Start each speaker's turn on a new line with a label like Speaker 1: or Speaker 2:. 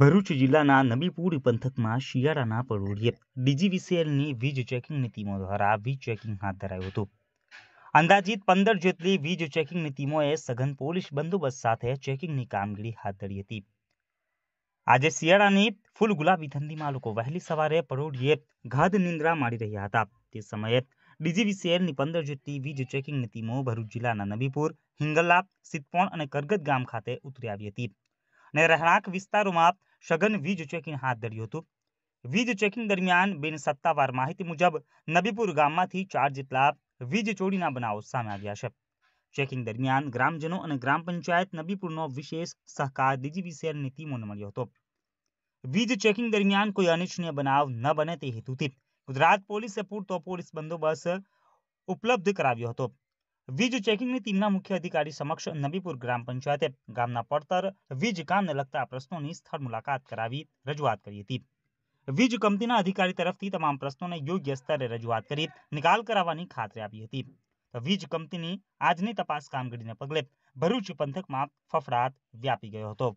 Speaker 1: ભરૂચ જિલ્લાના નબીપુર પંથકમાં શિયાળાના પરોળીએ ડીજીવીસીએલની વીજ ચેકિંગ નીતિમો દ્વારા વીજ ચેકિંગ હાથ ધરાયું હતું અંદાજીત પંદર જેટલી વીજ ચેકિંગ નીતિમોએ સઘન પોલીસ બંદોબસ્ત સાથે ચેકિંગની કામગીરી હાથ ધરી હતી આજે શિયાળાની ફૂલ ગુલાબી ઠંડીમાં લોકો વહેલી સવારે પરોળીએ ગાઢ નિંદ્રા માણી રહ્યા હતા તે સમયે ડીજીવીસીએલની પંદર જેટલી વીજ ચેકિંગ નીતિમો ભરૂચ જિલ્લાના નબીપુર હિંગલા સિદ્ધપોણ અને કરગત ગામ ખાતે ઉતરી આવી હતી ને રહેણાંક વિસ્તારોમાં સઘન વીજ ચેકિંગ હાથ ધર્યું હતું વીજ ચેકિંગ દરમિયાન બિન સત્તાવાર માહિતી મુજબ નબીપુર ગામમાંથી ચાર જેટલા વીજ ચોરીના બનાવો સામે આવ્યા છે ચેકિંગ દરમિયાન ગ્રામજનો અને ગ્રામ પંચાયત નબીપુરનો વિશેષ સહકાર ડીજીવીસીએલની ટીમોને મળ્યો હતો વીજ ચેકિંગ દરમિયાન કોઈ અનિચ્છનીય બનાવ ન બને તે હેતુથી ગુજરાત પોલીસે પૂરતો પોલીસ બંદોબસ્ત ઉપલબ્ધ કરાવ્યો હતો વીજ ચેકિંગની ટીમના મુખ્ય અધિકારી સમક્ષ નબીપુર ગ્રામ પંચાયતે ગામના પડતર વીજ કામને લગતા પ્રશ્નોની સ્થળ મુલાકાત કરાવી રજૂઆત કરી હતી વીજ કંપનીના અધિકારી તરફથી તમામ પ્રશ્નોને યોગ્ય સ્તરે રજૂઆત કરી નિકાલ કરાવવાની ખાતરી આપી હતી વીજ કંપનીની આજની તપાસ કામગીરીને પગલે ભરૂચ પંથકમાં ફફડાટ વ્યાપી ગયો હતો